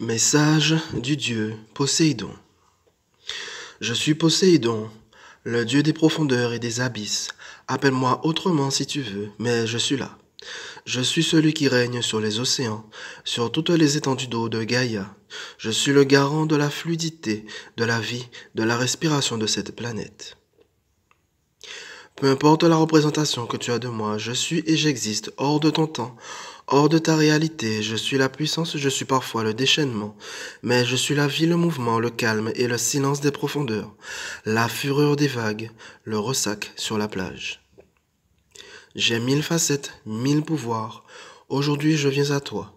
Message du dieu Poséidon. Je suis Poséidon, le dieu des profondeurs et des abysses. Appelle-moi autrement si tu veux, mais je suis là. Je suis celui qui règne sur les océans, sur toutes les étendues d'eau de Gaïa. Je suis le garant de la fluidité, de la vie, de la respiration de cette planète. Peu importe la représentation que tu as de moi, je suis et j'existe hors de ton temps, Hors de ta réalité, je suis la puissance, je suis parfois le déchaînement, mais je suis la vie, le mouvement, le calme et le silence des profondeurs, la fureur des vagues, le ressac sur la plage. J'ai mille facettes, mille pouvoirs, aujourd'hui je viens à toi,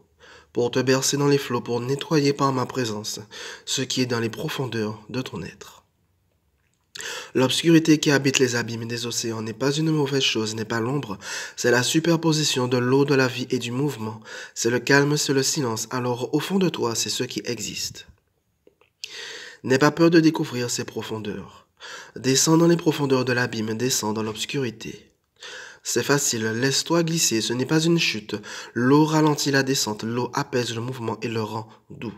pour te bercer dans les flots, pour nettoyer par ma présence ce qui est dans les profondeurs de ton être. L'obscurité qui habite les abîmes des océans n'est pas une mauvaise chose, n'est pas l'ombre, c'est la superposition de l'eau, de la vie et du mouvement, c'est le calme, c'est le silence, alors au fond de toi, c'est ce qui existe. N'aie pas peur de découvrir ces profondeurs. Descends dans les profondeurs de l'abîme, descends dans l'obscurité. C'est facile, laisse-toi glisser, ce n'est pas une chute. L'eau ralentit la descente, l'eau apaise le mouvement et le rend doux.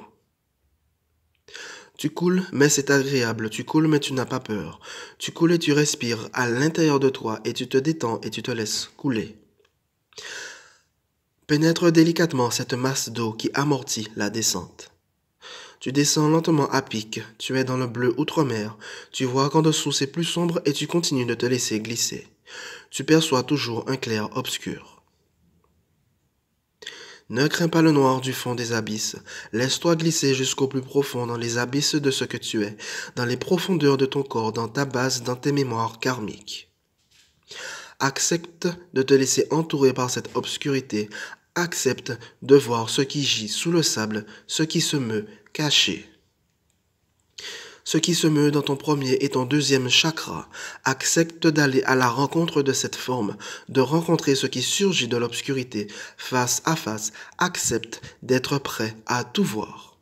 Tu coules, mais c'est agréable. Tu coules, mais tu n'as pas peur. Tu coules et tu respires à l'intérieur de toi et tu te détends et tu te laisses couler. Pénètre délicatement cette masse d'eau qui amortit la descente. Tu descends lentement à pic, tu es dans le bleu outre-mer, tu vois qu'en dessous c'est plus sombre et tu continues de te laisser glisser. Tu perçois toujours un clair obscur. Ne crains pas le noir du fond des abysses. Laisse-toi glisser jusqu'au plus profond dans les abysses de ce que tu es, dans les profondeurs de ton corps, dans ta base, dans tes mémoires karmiques. Accepte de te laisser entourer par cette obscurité. Accepte de voir ce qui gît sous le sable, ce qui se meut caché. Ce qui se meut dans ton premier et ton deuxième chakra accepte d'aller à la rencontre de cette forme, de rencontrer ce qui surgit de l'obscurité face à face, accepte d'être prêt à tout voir.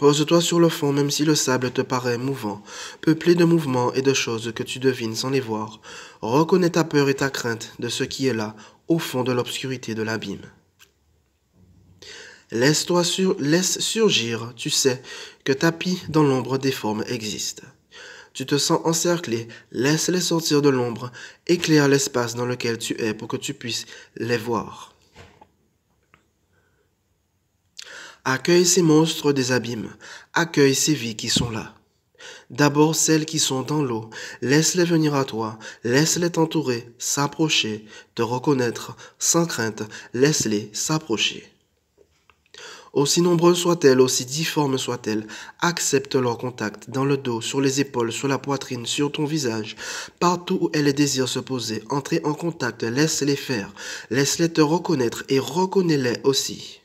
Pose-toi sur le fond même si le sable te paraît mouvant, peuplé de mouvements et de choses que tu devines sans les voir. Reconnais ta peur et ta crainte de ce qui est là, au fond de l'obscurité de l'abîme. Laisse-toi sur, laisse surgir, tu sais que tapis dans l'ombre des formes existe. Tu te sens encerclé, laisse-les sortir de l'ombre, éclaire l'espace dans lequel tu es pour que tu puisses les voir. Accueille ces monstres des abîmes, accueille ces vies qui sont là. D'abord celles qui sont dans l'eau, laisse-les venir à toi, laisse-les t'entourer, s'approcher, te reconnaître, sans crainte, laisse-les s'approcher. Aussi nombreuses soient-elles, aussi difformes soient-elles, accepte leur contact dans le dos, sur les épaules, sur la poitrine, sur ton visage. Partout où elles désirent se poser, entrez en contact, laisse-les faire, laisse-les te reconnaître et reconnais-les aussi.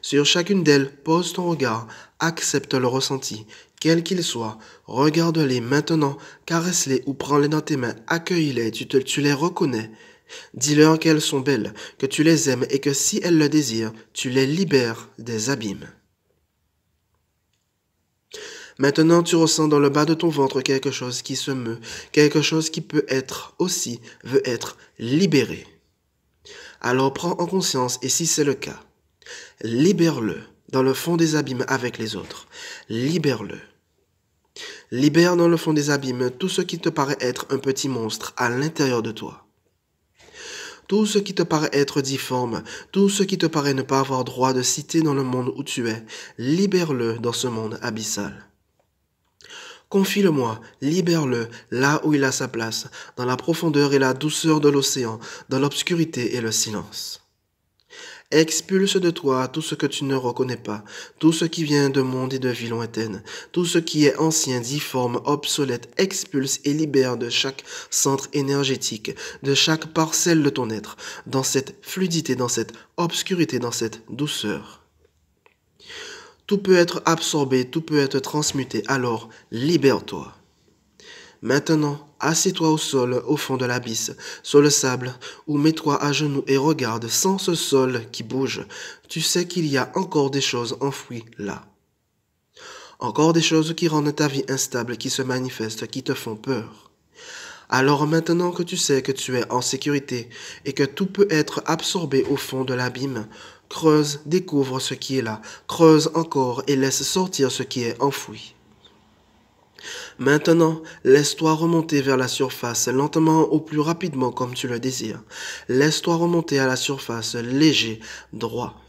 Sur chacune d'elles, pose ton regard, accepte le ressenti, quel qu'il soit, regarde-les maintenant, caresse-les ou prends-les dans tes mains, accueille-les, tu, te, tu les reconnais. Dis-leur qu'elles sont belles, que tu les aimes et que si elles le désirent, tu les libères des abîmes. Maintenant tu ressens dans le bas de ton ventre quelque chose qui se meut, quelque chose qui peut être aussi, veut être libéré. Alors prends en conscience et si c'est le cas, libère-le dans le fond des abîmes avec les autres. Libère-le. Libère dans le fond des abîmes tout ce qui te paraît être un petit monstre à l'intérieur de toi. Tout ce qui te paraît être difforme, tout ce qui te paraît ne pas avoir droit de citer dans le monde où tu es, libère-le dans ce monde abyssal. Confie-le-moi, libère-le là où il a sa place, dans la profondeur et la douceur de l'océan, dans l'obscurité et le silence. Expulse de toi tout ce que tu ne reconnais pas, tout ce qui vient de monde et de vie lointaine, tout ce qui est ancien, difforme, obsolète, expulse et libère de chaque centre énergétique, de chaque parcelle de ton être, dans cette fluidité, dans cette obscurité, dans cette douceur. Tout peut être absorbé, tout peut être transmuté, alors libère-toi. Maintenant, Assieds-toi au sol, au fond de l'abysse, sur le sable, ou mets-toi à genoux et regarde sans ce sol qui bouge. Tu sais qu'il y a encore des choses enfouies là. Encore des choses qui rendent ta vie instable, qui se manifestent, qui te font peur. Alors maintenant que tu sais que tu es en sécurité et que tout peut être absorbé au fond de l'abîme, creuse, découvre ce qui est là, creuse encore et laisse sortir ce qui est enfoui. Maintenant, laisse-toi remonter vers la surface, lentement ou plus rapidement comme tu le désires. Laisse-toi remonter à la surface, léger, droit.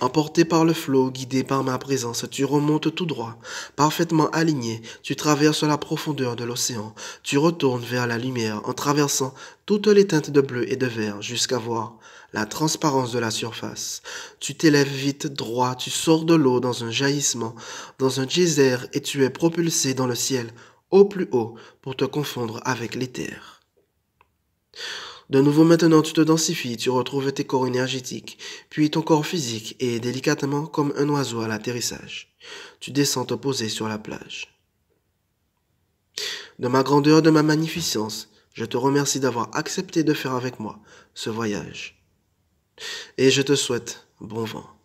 Emporté par le flot, guidé par ma présence, tu remontes tout droit, parfaitement aligné, tu traverses la profondeur de l'océan, tu retournes vers la lumière en traversant toutes les teintes de bleu et de vert jusqu'à voir la transparence de la surface. Tu t'élèves vite droit, tu sors de l'eau dans un jaillissement, dans un geyser et tu es propulsé dans le ciel, au plus haut, pour te confondre avec l'éther. De nouveau maintenant, tu te densifies, tu retrouves tes corps énergétiques, puis ton corps physique et délicatement comme un oiseau à l'atterrissage. Tu descends te poser sur la plage. De ma grandeur, de ma magnificence, je te remercie d'avoir accepté de faire avec moi ce voyage. Et je te souhaite bon vent.